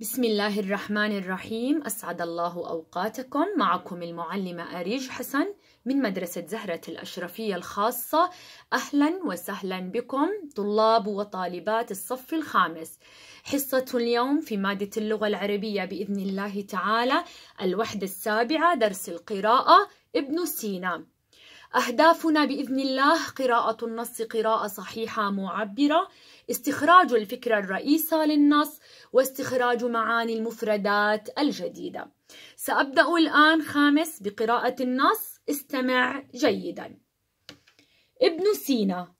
بسم الله الرحمن الرحيم أسعد الله أوقاتكم معكم المعلمة أريج حسن من مدرسة زهرة الأشرفية الخاصة أهلا وسهلا بكم طلاب وطالبات الصف الخامس حصة اليوم في مادة اللغة العربية بإذن الله تعالى الوحدة السابعة درس القراءة ابن سينا أهدافنا بإذن الله قراءة النص قراءة صحيحة معبرة استخراج الفكرة الرئيسة للنص واستخراج معاني المفردات الجديدة سأبدأ الآن خامس بقراءة النص استمع جيدا ابن سينا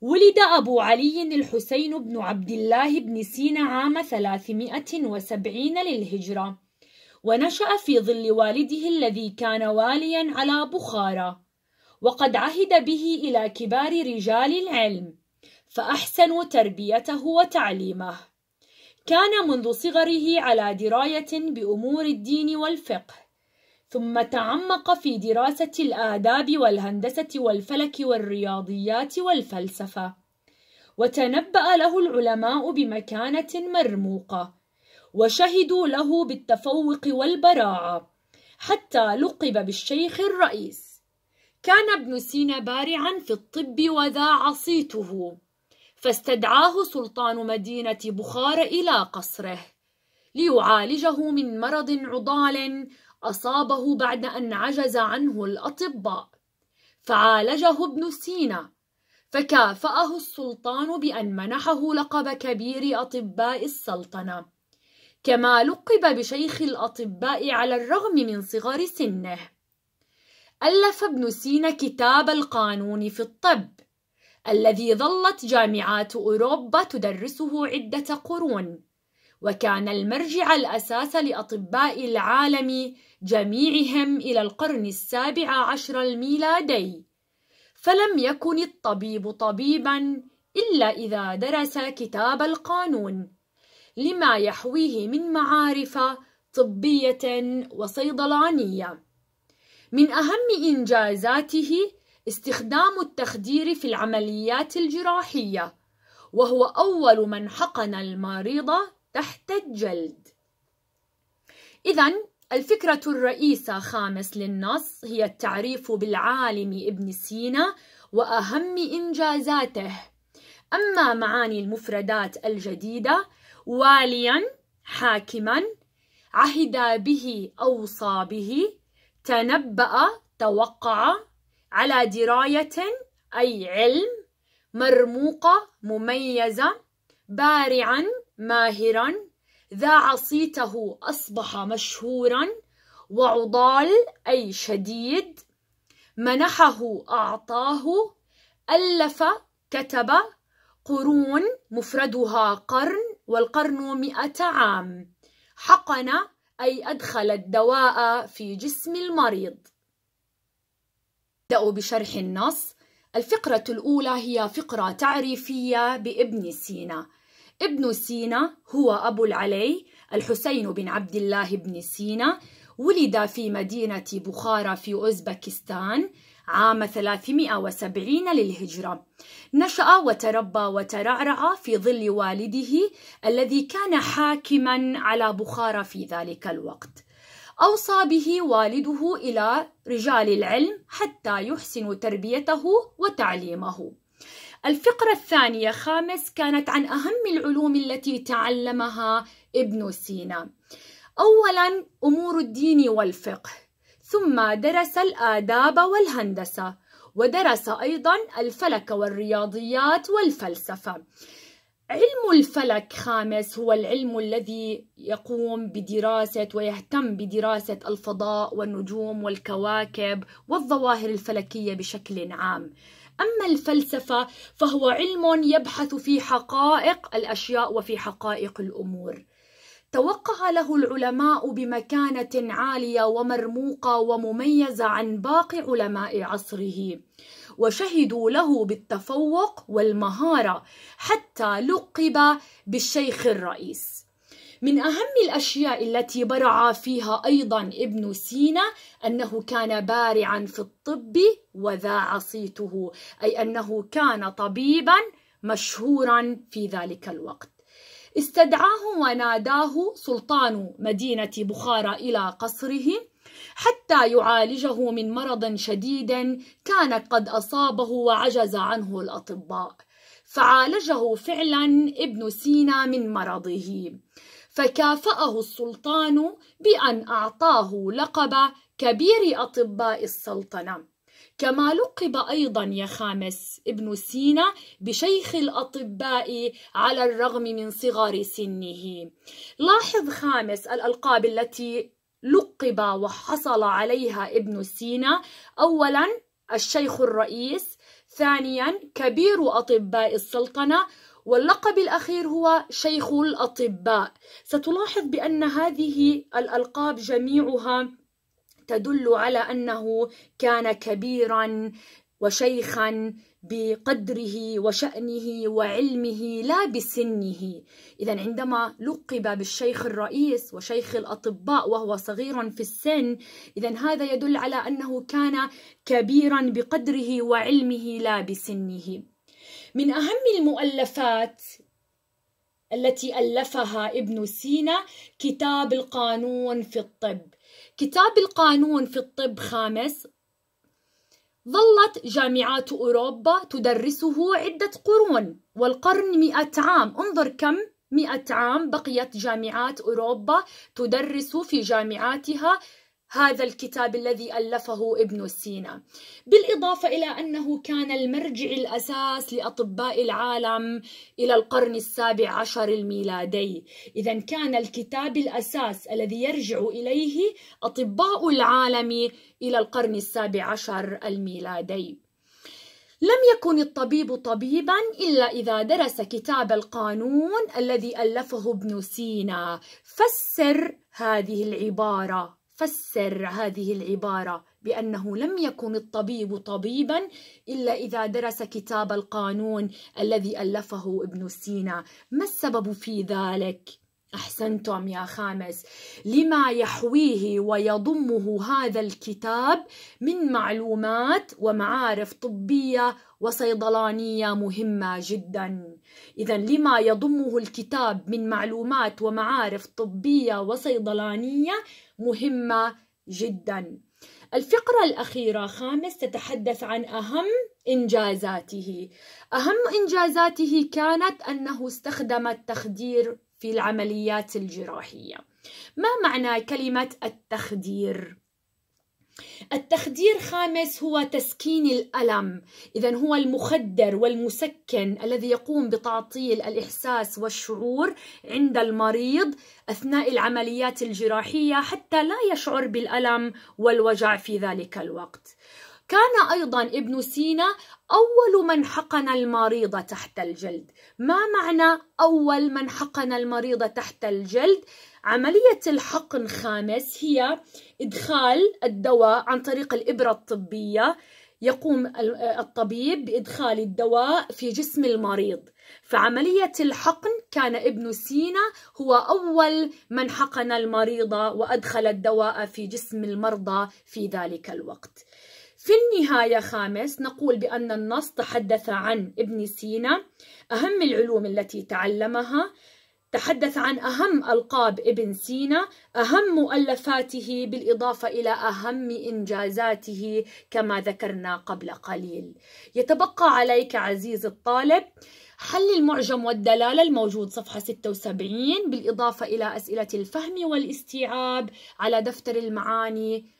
ولد أبو علي الحسين بن عبد الله بن سينا عام 370 للهجرة ونشأ في ظل والده الذي كان واليا على بخارى وقد عهد به إلى كبار رجال العلم فأحسنوا تربيته وتعليمه كان منذ صغره على دراية بأمور الدين والفقه ثم تعمق في دراسة الآداب والهندسة والفلك والرياضيات والفلسفة وتنبأ له العلماء بمكانة مرموقة وشهدوا له بالتفوق والبراعة حتى لقب بالشيخ الرئيس كان ابن سينا بارعا في الطب وذاع صيته فاستدعاه سلطان مدينة بخار إلى قصره ليعالجه من مرض عضال أصابه بعد أن عجز عنه الأطباء فعالجه ابن سينا فكافأه السلطان بأن منحه لقب كبير أطباء السلطنة كما لقب بشيخ الأطباء على الرغم من صغر سنه ألف ابن سينا كتاب القانون في الطب الذي ظلت جامعات أوروبا تدرسه عدة قرون وكان المرجع الأساس لأطباء العالم جميعهم إلى القرن السابع عشر الميلادي فلم يكن الطبيب طبيبا إلا إذا درس كتاب القانون لما يحويه من معارف طبية وصيدلانية من أهم إنجازاته استخدام التخدير في العمليات الجراحية وهو أول من حقن المريض تحت الجلد إذا الفكرة الرئيسة خامس للنص هي التعريف بالعالم ابن سينا وأهم إنجازاته أما معاني المفردات الجديدة واليا حاكما عهد به أوصى به تنبأ توقع على دراية أي علم مرموقة مميزة بارعا ماهرا ذاع صيته أصبح مشهورا وعضال أي شديد منحه أعطاه ألف كتب قرون مفردها قرن والقرن مئة عام حقن أي أدخل الدواء في جسم المريض نبدأ بشرح النص الفقرة الأولى هي فقرة تعريفية بابن سينا ابن سينا هو أبو العلي الحسين بن عبد الله بن سينا ولد في مدينة بخارى في أوزبكستان عام 370 للهجرة نشأ وتربى وترعرع في ظل والده الذي كان حاكما على بخارى في ذلك الوقت أوصى به والده إلى رجال العلم حتى يحسن تربيته وتعليمه الفقرة الثانية خامس كانت عن أهم العلوم التي تعلمها ابن سينا أولا أمور الدين والفقه ثم درس الآداب والهندسة ودرس أيضا الفلك والرياضيات والفلسفة علم الفلك خامس هو العلم الذي يقوم بدراسة ويهتم بدراسة الفضاء والنجوم والكواكب والظواهر الفلكية بشكل عام. أما الفلسفة فهو علم يبحث في حقائق الأشياء وفي حقائق الأمور. توقع له العلماء بمكانة عالية ومرموقة ومميزة عن باقي علماء عصره وشهدوا له بالتفوق والمهارة حتى لقب بالشيخ الرئيس من أهم الأشياء التي برع فيها أيضا ابن سينا أنه كان بارعا في الطب وذاع صيته أي أنه كان طبيبا مشهورا في ذلك الوقت استدعاه وناداه سلطان مدينة بخارى إلى قصره حتى يعالجه من مرض شديد كان قد أصابه وعجز عنه الأطباء فعالجه فعلا ابن سينا من مرضه فكافأه السلطان بأن أعطاه لقب كبير أطباء السلطنة كما لقب أيضا يا خامس ابن سينا بشيخ الأطباء على الرغم من صغر سنه لاحظ خامس الألقاب التي لقب وحصل عليها ابن سينا أولا الشيخ الرئيس ثانيا كبير أطباء السلطنة واللقب الأخير هو شيخ الأطباء ستلاحظ بأن هذه الألقاب جميعها تدل على أنه كان كبيرا وشيخا بقدره وشأنه وعلمه لا بسنه إذا عندما لقب بالشيخ الرئيس وشيخ الأطباء وهو صغير في السن إذا هذا يدل على أنه كان كبيرا بقدره وعلمه لا بسنه من أهم المؤلفات التي ألفها ابن سينا كتاب القانون في الطب كتاب القانون في الطب خامس ظلت جامعات أوروبا تدرسه عدة قرون والقرن مئة عام انظر كم مئة عام بقيت جامعات أوروبا تدرس في جامعاتها هذا الكتاب الذي ألفه ابن سينا بالإضافة إلى أنه كان المرجع الأساس لأطباء العالم إلى القرن السابع عشر الميلادي إذا كان الكتاب الأساس الذي يرجع إليه أطباء العالم إلى القرن السابع عشر الميلادي لم يكن الطبيب طبيبا الا اذا درس كتاب القانون الذي الفه ابن سينا فسر هذه العباره فسر هذه العبارة بأنه لم يكن الطبيب طبيبا إلا إذا درس كتاب القانون الذي ألفه ابن سينا ما السبب في ذلك؟ أحسنتم يا خامس لما يحويه ويضمه هذا الكتاب من معلومات ومعارف طبية وصيدلانية مهمة جدا إذا لما يضمه الكتاب من معلومات ومعارف طبية وصيدلانية مهمة جدا الفقرة الأخيرة خامس تتحدث عن أهم إنجازاته أهم إنجازاته كانت أنه استخدم التخدير في العمليات الجراحية ما معنى كلمة التخدير؟ التخدير خامس هو تسكين الالم اذا هو المخدر والمسكن الذي يقوم بتعطيل الاحساس والشعور عند المريض اثناء العمليات الجراحيه حتى لا يشعر بالالم والوجع في ذلك الوقت كان ايضا ابن سينا اول من حقن المريض تحت الجلد ما معنى اول من حقن المريض تحت الجلد عملية الحقن خامس هي إدخال الدواء عن طريق الإبرة الطبية يقوم الطبيب بإدخال الدواء في جسم المريض فعملية الحقن كان ابن سينا هو أول من حقن المريضة وأدخل الدواء في جسم المرضى في ذلك الوقت في النهاية خامس نقول بأن النص تحدث عن ابن سينا أهم العلوم التي تعلمها تحدث عن أهم ألقاب ابن سينا أهم مؤلفاته بالإضافة إلى أهم إنجازاته كما ذكرنا قبل قليل يتبقى عليك عزيز الطالب حل المعجم والدلالة الموجود صفحة 76 بالإضافة إلى أسئلة الفهم والاستيعاب على دفتر المعاني